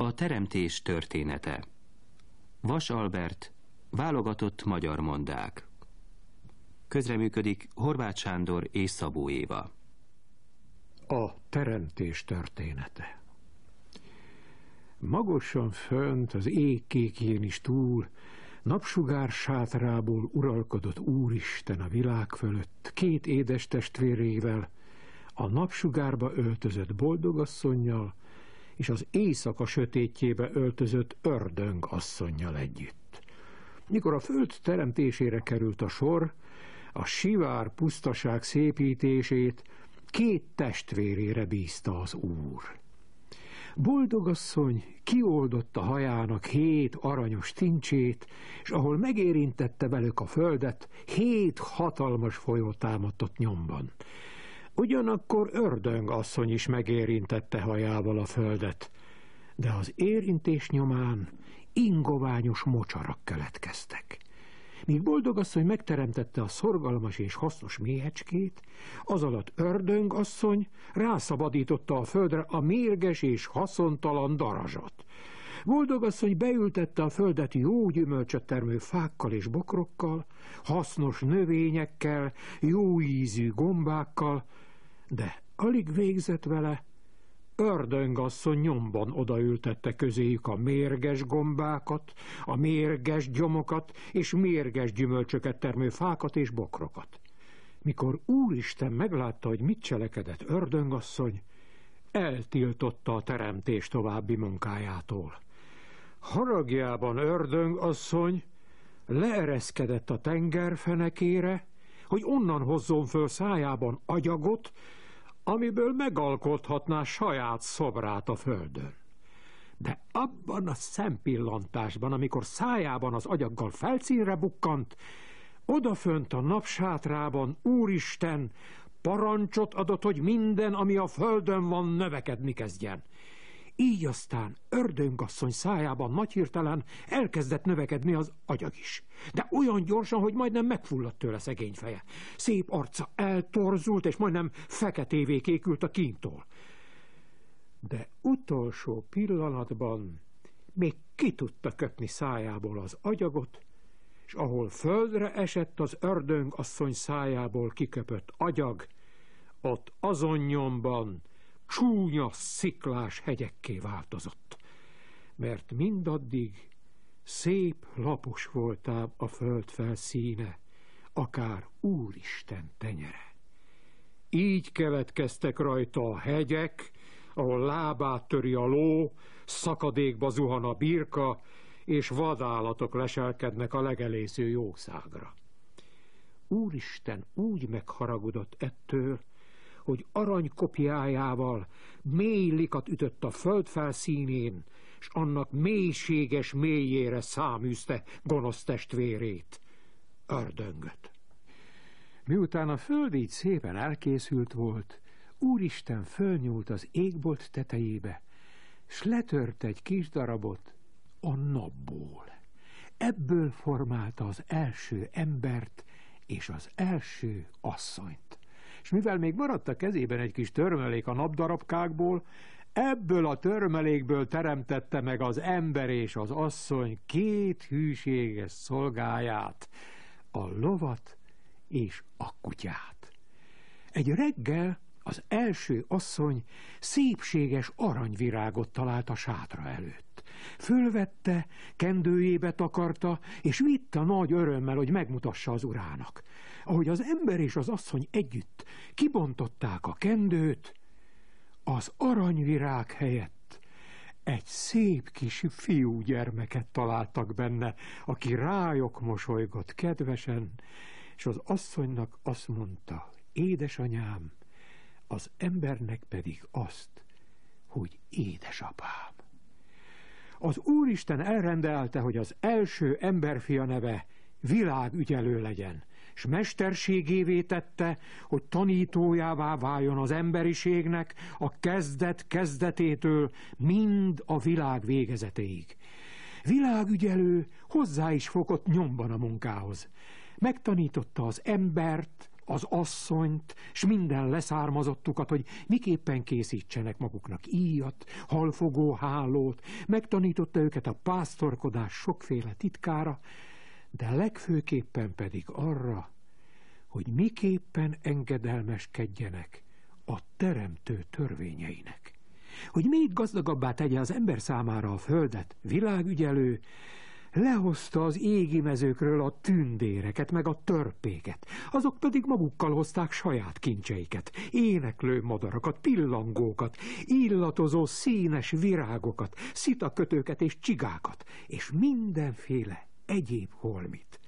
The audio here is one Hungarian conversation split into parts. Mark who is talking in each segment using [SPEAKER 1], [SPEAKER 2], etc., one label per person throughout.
[SPEAKER 1] A teremtés története Vas Albert, válogatott magyar mondák Közreműködik Horváth Sándor és Szabó Éva
[SPEAKER 2] A teremtés története Magosan fönt, az égkékjén is túl, napsugár sátrából uralkodott Úristen a világ fölött, két édes testvérével, a napsugárba öltözött boldogasszonynal, és az éjszaka sötétjébe öltözött ördöng asszonnyal együtt. Mikor a föld teremtésére került a sor, a sivár pusztaság szépítését két testvérére bízta az úr. asszony kioldotta hajának hét aranyos tincsét, és ahol megérintette velük a földet, hét hatalmas folyó támadtott nyomban. Ugyanakkor ördöng asszony is megérintette hajával a földet, de az érintés nyomán ingoványos mocsarak keletkeztek. Míg boldog asszony megteremtette a szorgalmas és hasznos méhecskét, az alatt ördöng asszony rászabadította a földre a mérges és haszontalan darazsat. Boldogasszony beültette a földet jó gyümölcsöt termő fákkal és bokrokkal, hasznos növényekkel, jó ízű gombákkal, de alig végzett vele, ördöngasszony nyomban odaültette közéjük a mérges gombákat, a mérges gyomokat és mérges gyümölcsöket termő fákat és bokrokat. Mikor Úristen meglátta, hogy mit cselekedett ördöngasszony, eltiltotta a teremtés további munkájától. Haragjában ördöng asszony leereszkedett a tenger fenekére, hogy onnan hozzon föl szájában agyagot, amiből megalkothatná saját szobrát a földön. De abban a szempillantásban, amikor szájában az agyaggal felcínre bukkant, odafönt a napsátrában Úristen parancsot adott, hogy minden, ami a földön van, növekedni kezdjen. Így aztán ördöngasszony szájában nagy hirtelen elkezdett növekedni az agyag is. De olyan gyorsan, hogy majdnem megfulladt tőle szegény feje. Szép arca eltorzult, és majdnem feketévé kékült a kintól. De utolsó pillanatban még ki tudta köpni szájából az agyagot, és ahol földre esett az ördöngasszony szájából kiköpött agyag, ott azon nyomban csúnya sziklás hegyekké változott, mert mindaddig szép lapos voltál a föld felszíne, akár Úristen tenyere. Így keletkeztek rajta a hegyek, ahol lábát töri a ló, szakadékba zuhan a birka, és vadállatok leselkednek a legelésző jószágra. Úristen úgy megharagudott ettől, hogy arany kopiájával mély likat ütött a föld felszínén, s annak mélységes mélyére száműzte gonosz testvérét, ördöngöt. Miután a föld így szépen elkészült volt, Úristen fölnyúlt az égbolt tetejébe, s letört egy kis darabot a napból. Ebből formálta az első embert és az első asszonyt és mivel még maradt a kezében egy kis törmelék a napdarabkákból, ebből a törmelékből teremtette meg az ember és az asszony két hűséges szolgáját, a lovat és a kutyát. Egy reggel az első asszony szépséges aranyvirágot talált a sátra előtt. Fölvette, kendőjébe takarta, és vitte nagy örömmel, hogy megmutassa az urának. Ahogy az ember és az asszony együtt kibontották a kendőt, az aranyvirág helyett egy szép kis fiúgyermeket találtak benne, aki rájok mosolygott kedvesen, és az asszonynak azt mondta, édesanyám, az embernek pedig azt, hogy édesapám. Az Úristen elrendelte, hogy az első emberfia neve világügyelő legyen, s mesterségévé tette, hogy tanítójává váljon az emberiségnek a kezdet kezdetétől mind a világ végezetéig. Világügyelő hozzá is fogott nyomban a munkához. Megtanította az embert, az asszonyt, s minden leszármazottukat, hogy miképpen készítsenek maguknak íjat, halfogó hálót, megtanította őket a pásztorkodás sokféle titkára, de legfőképpen pedig arra, hogy miképpen engedelmeskedjenek a teremtő törvényeinek. Hogy még gazdagabbá tegye az ember számára a földet világügyelő, lehozta az égi mezőkről a tündéreket, meg a törpéket, azok pedig magukkal hozták saját kincseiket, éneklő madarakat, pillangókat, illatozó színes virágokat, szitakötőket és csigákat, és mindenféle egyéb holmit.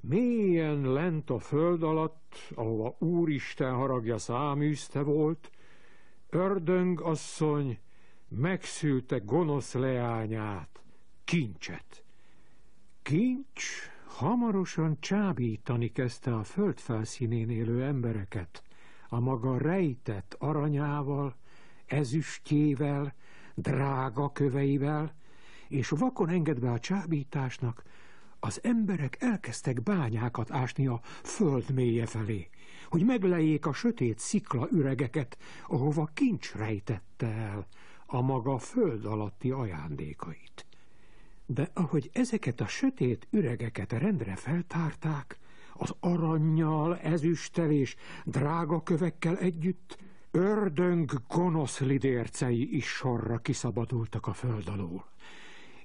[SPEAKER 2] Mélyen lent a föld alatt, ahova Úristen haragja száműzte volt, ördöng asszony megszülte gonosz leányát, kincset. Kincs hamarosan csábítani kezdte a földfelszínén élő embereket, a maga rejtett aranyával, ezüstjével, drága köveivel, és vakon engedve a csábításnak, az emberek elkezdtek bányákat ásni a föld mélye felé, hogy meglejék a sötét szikla üregeket, ahova kincs rejtette el a maga föld alatti ajándékait de ahogy ezeket a sötét üregeket rendre feltárták, az aranyjal ezüsttel és drága kövekkel együtt, ördöng gonosz lidércei is sorra kiszabadultak a föld alól,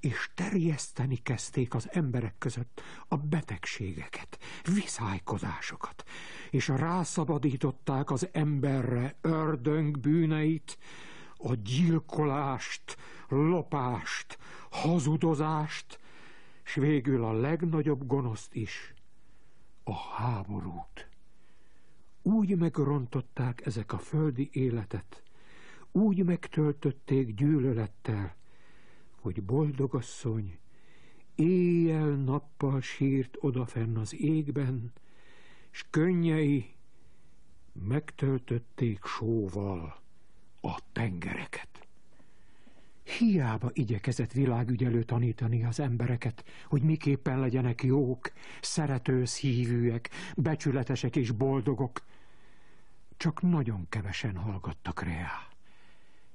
[SPEAKER 2] és terjeszteni kezdték az emberek között a betegségeket, viszálykodásokat, és rászabadították az emberre ördöng bűneit, a gyilkolást, lopást, hazudozást, s végül a legnagyobb gonoszt is, a háborút. Úgy megrontották ezek a földi életet, úgy megtöltötték gyűlölettel, hogy boldogasszony éjjel-nappal sírt odafenn az égben, s könnyei megtöltötték sóval a tengereket. Hiába igyekezett világügyelő tanítani az embereket, hogy miképpen legyenek jók, hívőek, becsületesek és boldogok. Csak nagyon kevesen hallgattak rá.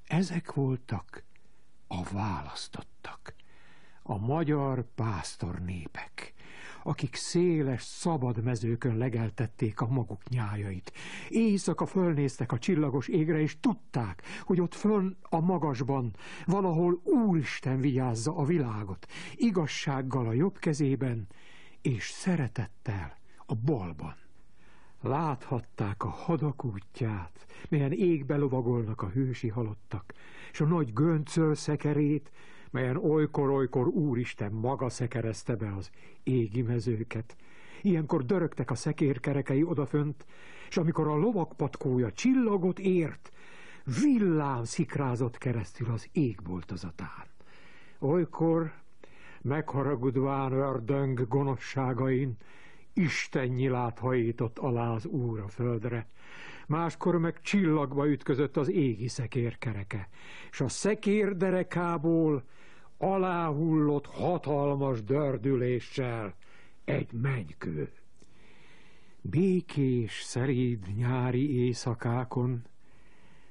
[SPEAKER 2] Ezek voltak a választottak, a magyar pásztor népek, akik széles, szabad mezőkön legeltették a maguk nyájait. Éjszaka fölnéztek a csillagos égre, és tudták, hogy ott fönn a magasban valahol Úristen vigyázza a világot, igazsággal a jobb kezében, és szeretettel a balban. Láthatták a hadak útját, melyen égbe lovagolnak a hősi halottak, és a nagy göncöl szekerét, melyen olykor-olykor Úristen maga szekerezte be az égi mezőket. Ilyenkor dörögtek a szekérkerekei odafönt, és amikor a lovakpatkója csillagot ért, villám szikrázott keresztül az égboltozatán. Olykor megharagudván ördöng gonosságain, Isten nyilát hajított alá az Úr a földre. Máskor meg csillagba ütközött az égi kereke, és a derekából aláhullott hatalmas dördüléssel egy mennykő. Békés, szeréd nyári éjszakákon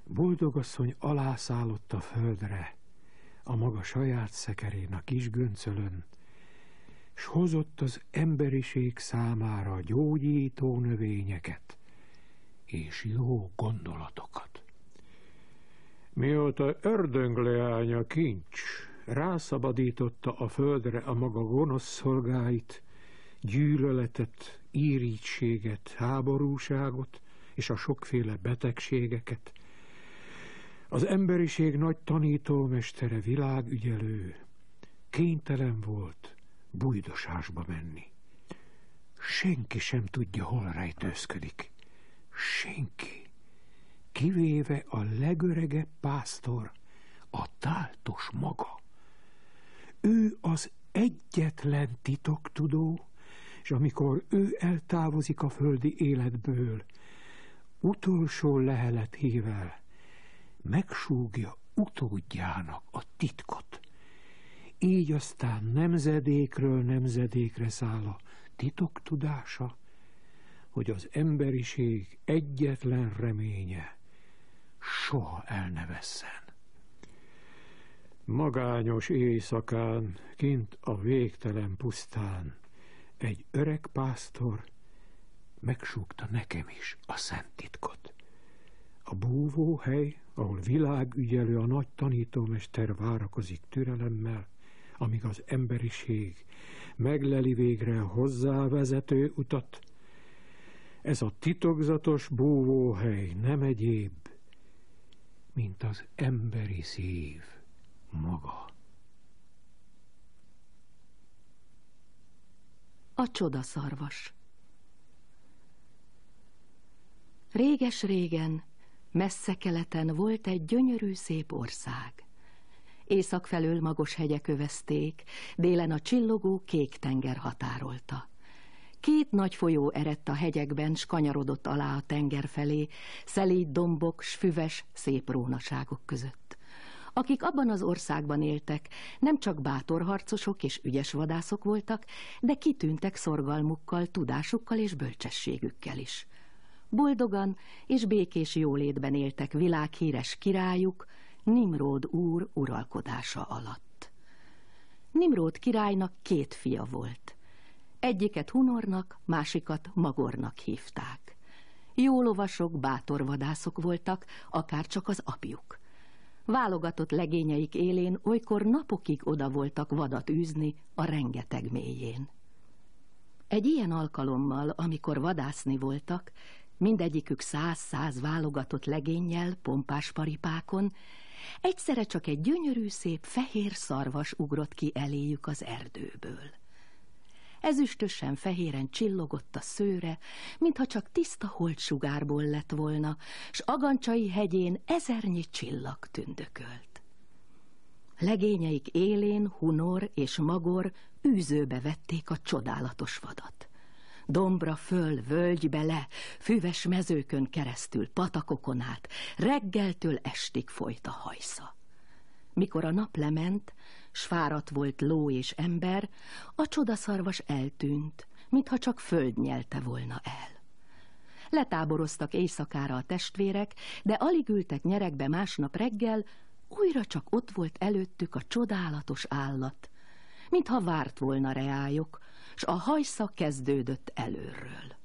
[SPEAKER 2] boldogasszony alászállott a földre, a maga saját szekerén a kis göncölön, s hozott az emberiség számára gyógyító növényeket és jó gondolatokat. Mióta ördöngleánya kincs rászabadította a földre a maga gonosz szolgáit, gyűlöletet, írítséget, háborúságot és a sokféle betegségeket, az emberiség nagy tanítómestere, világügyelő, kénytelen volt bújdosásba menni. Senki sem tudja, hol rejtőzködik. Senki. Kivéve a legöregebb pásztor, a táltos maga. Ő az egyetlen titoktudó, és amikor ő eltávozik a földi életből, utolsó leheletével megsúgja utódjának a titkot. Így aztán nemzedékről nemzedékre száll a titok tudása, hogy az emberiség egyetlen reménye soha el ne vesszen. Magányos éjszakán, kint a végtelen pusztán, egy öreg pásztor megsúgta nekem is a szent titkot. A búvóhely, ahol világügyelő a nagy tanítómester várakozik türelemmel, amíg az emberiség megleli végre hozzávezető utat. Ez a titokzatos búvóhely nem egyéb, mint az emberi szív maga.
[SPEAKER 1] A csodaszarvas Réges-régen, messze keleten volt egy gyönyörű szép ország észak felől magos hegyek övezték, délen a csillogó kék tenger határolta. Két nagy folyó eredt a hegyekben, s kanyarodott alá a tenger felé, szelíd dombok, s füves, szép rónaságok között. Akik abban az országban éltek, nem csak bátor harcosok és ügyes vadászok voltak, de kitűntek szorgalmukkal, tudásukkal és bölcsességükkel is. Boldogan és békés jólétben éltek világhíres királyuk, Nimród úr uralkodása alatt. Nimród királynak két fia volt. Egyiket Hunornak, másikat Magornak hívták. Jó lovasok, bátor vadászok voltak, akár csak az apjuk. Válogatott legényeik élén olykor napokig oda voltak vadat űzni a rengeteg mélyén. Egy ilyen alkalommal, amikor vadászni voltak, mindegyikük száz-száz válogatott legénnyel, pompás paripákon, egyszerre csak egy gyönyörű szép fehér szarvas ugrott ki eléjük az erdőből. Ezüstösen fehéren csillogott a szőre, mintha csak tiszta holtsugárból lett volna, s agancsai hegyén ezernyi csillag tündökölt. Legényeik élén Hunor és Magor űzőbe vették a csodálatos vadat dombra föl, völgybe le, füves mezőkön keresztül, patakokon át, reggeltől estig folyt a hajsza. Mikor a nap lement, s fáradt volt ló és ember, a csodaszarvas eltűnt, mintha csak föld nyelte volna el. Letáboroztak éjszakára a testvérek, de alig ültek nyerekbe másnap reggel, újra csak ott volt előttük a csodálatos állat, mintha várt volna reályok, s a hajsza kezdődött előről.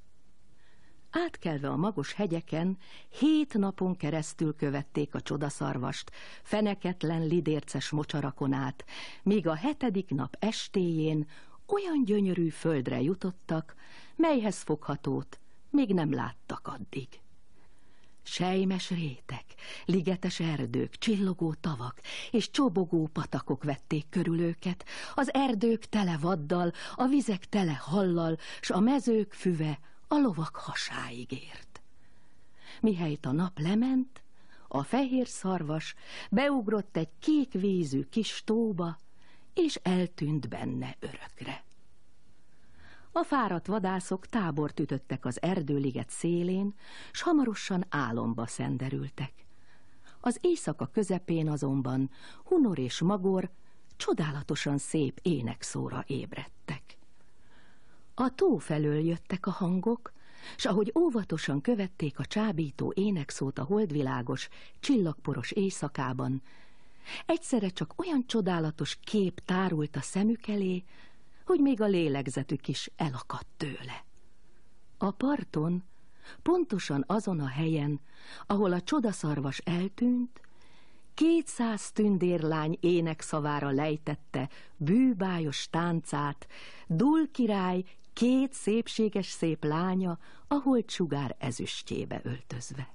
[SPEAKER 1] Átkelve a magos hegyeken, hét napon keresztül követték a csodaszarvast, feneketlen lidérces mocsarakon át, míg a hetedik nap estéjén olyan gyönyörű földre jutottak, melyhez foghatót még nem láttak addig. Sejmes rétek, ligetes erdők, csillogó tavak és csobogó patakok vették körül őket, az erdők tele vaddal, a vizek tele hallal, s a mezők füve a lovak hasáig ért. Mihelyt a nap lement, a fehér szarvas beugrott egy kék vízű kis tóba, és eltűnt benne örökre. A fáradt vadászok tábort ütöttek az erdőliget szélén, s hamarosan álomba szenderültek. Az éjszaka közepén azonban Hunor és Magor csodálatosan szép énekszóra ébredtek. A tó felől jöttek a hangok, s ahogy óvatosan követték a csábító énekszót a holdvilágos, csillagporos éjszakában, egyszerre csak olyan csodálatos kép tárult a szemük elé, hogy még a lélegzetük is elakadt tőle. A parton, pontosan azon a helyen, ahol a csodaszarvas eltűnt, kétszáz tündérlány énekszavára lejtette bűbájos táncát, Dul király két szépséges szép lánya, ahol csugár ezüstjébe öltözve.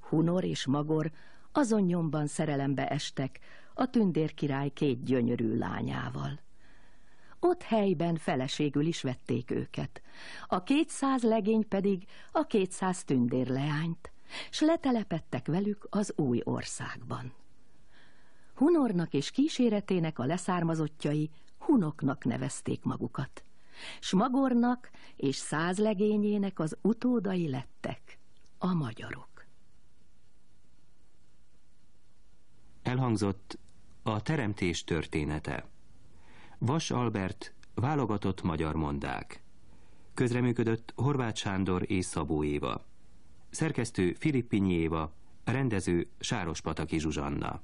[SPEAKER 1] Hunor és Magor azon nyomban szerelembe estek a tündérkirály két gyönyörű lányával ott helyben feleségül is vették őket. A kétszáz legény pedig a kétszáz tündérleányt, s letelepettek velük az új országban. Hunornak és kíséretének a leszármazottjai hunoknak nevezték magukat. magornak és száz legényének az utódai lettek a magyarok. Elhangzott a teremtés története. Vas Albert válogatott magyar mondák. Közreműködött Horváth Sándor és Szabó Éva.
[SPEAKER 2] Szerkesztő Filippinyi Éva, rendező Pataki Zsuzsanna.